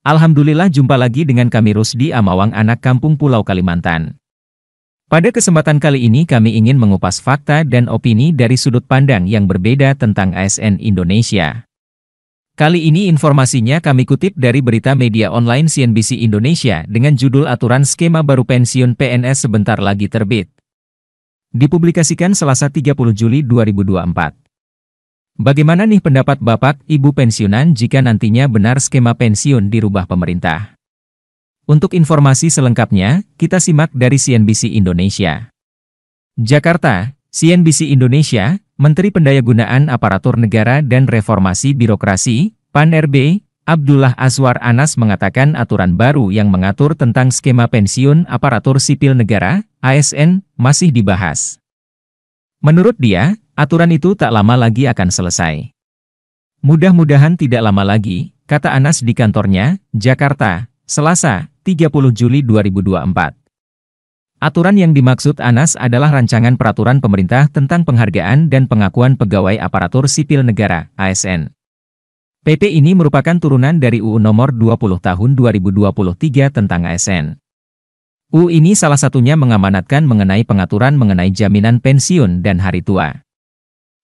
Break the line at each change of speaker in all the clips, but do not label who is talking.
Alhamdulillah jumpa lagi dengan kami Rusdi Amawang anak kampung Pulau Kalimantan. Pada kesempatan kali ini kami ingin mengupas fakta dan opini dari sudut pandang yang berbeda tentang ASN Indonesia. Kali ini informasinya kami kutip dari berita media online CNBC Indonesia dengan judul Aturan Skema Baru Pensiun PNS Sebentar Lagi Terbit. Dipublikasikan Selasa 30 Juli 2024. Bagaimana nih pendapat Bapak, Ibu pensiunan jika nantinya benar skema pensiun dirubah pemerintah? Untuk informasi selengkapnya, kita simak dari CNBC Indonesia. Jakarta, CNBC Indonesia, Menteri Pendayagunaan Aparatur Negara dan Reformasi Birokrasi, PAN-RB, Abdullah Azwar Anas mengatakan aturan baru yang mengatur tentang skema pensiun aparatur sipil negara, ASN, masih dibahas. Menurut dia, Aturan itu tak lama lagi akan selesai. Mudah-mudahan tidak lama lagi, kata Anas di kantornya, Jakarta, Selasa, 30 Juli 2024. Aturan yang dimaksud Anas adalah rancangan peraturan pemerintah tentang penghargaan dan pengakuan pegawai aparatur sipil negara, ASN. PP ini merupakan turunan dari UU Nomor 20 Tahun 2023 tentang ASN. UU ini salah satunya mengamanatkan mengenai pengaturan mengenai jaminan pensiun dan hari tua.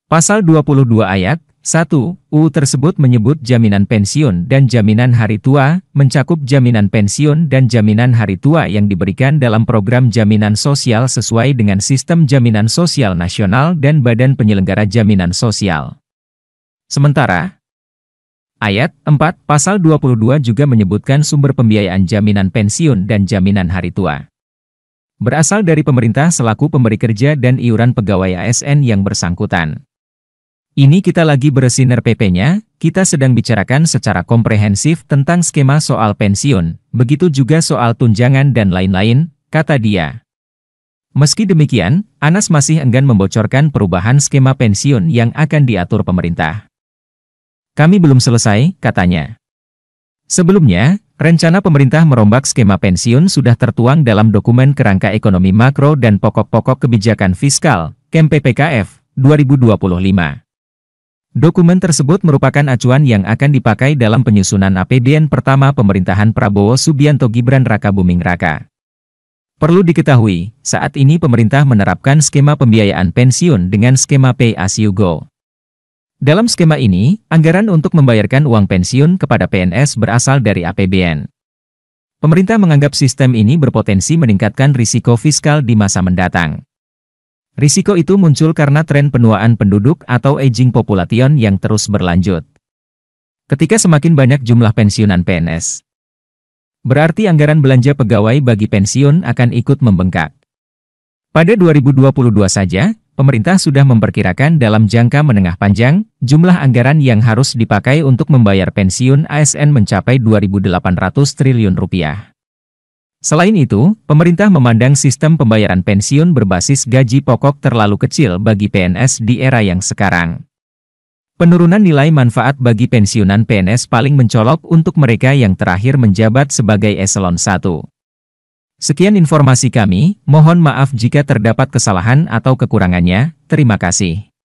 Pasal 22 ayat 1 U tersebut menyebut jaminan pensiun dan jaminan hari tua, mencakup jaminan pensiun dan jaminan hari tua yang diberikan dalam program jaminan sosial sesuai dengan sistem jaminan sosial nasional dan badan penyelenggara jaminan sosial. Sementara, ayat 4 pasal 22 juga menyebutkan sumber pembiayaan jaminan pensiun dan jaminan hari tua. Berasal dari pemerintah selaku pemberi kerja dan iuran pegawai ASN yang bersangkutan. Ini kita lagi beresin RPP-nya, kita sedang bicarakan secara komprehensif tentang skema soal pensiun, begitu juga soal tunjangan dan lain-lain, kata dia. Meski demikian, Anas masih enggan membocorkan perubahan skema pensiun yang akan diatur pemerintah. Kami belum selesai, katanya. Sebelumnya, rencana pemerintah merombak skema pensiun sudah tertuang dalam dokumen kerangka ekonomi makro dan pokok-pokok kebijakan fiskal, Kemppkf, 2025. Dokumen tersebut merupakan acuan yang akan dipakai dalam penyusunan APBN pertama pemerintahan Prabowo Subianto Gibran Raka Buming Raka. Perlu diketahui, saat ini pemerintah menerapkan skema pembiayaan pensiun dengan skema Pay As You Go. Dalam skema ini, anggaran untuk membayarkan uang pensiun kepada PNS berasal dari APBN. Pemerintah menganggap sistem ini berpotensi meningkatkan risiko fiskal di masa mendatang. Risiko itu muncul karena tren penuaan penduduk atau aging population yang terus berlanjut. Ketika semakin banyak jumlah pensiunan PNS, berarti anggaran belanja pegawai bagi pensiun akan ikut membengkak. Pada 2022 saja, pemerintah sudah memperkirakan dalam jangka menengah panjang, jumlah anggaran yang harus dipakai untuk membayar pensiun ASN mencapai 2.800 triliun rupiah. Selain itu, pemerintah memandang sistem pembayaran pensiun berbasis gaji pokok terlalu kecil bagi PNS di era yang sekarang. Penurunan nilai manfaat bagi pensiunan PNS paling mencolok untuk mereka yang terakhir menjabat sebagai eselon 1. Sekian informasi kami, mohon maaf jika terdapat kesalahan atau kekurangannya, terima kasih.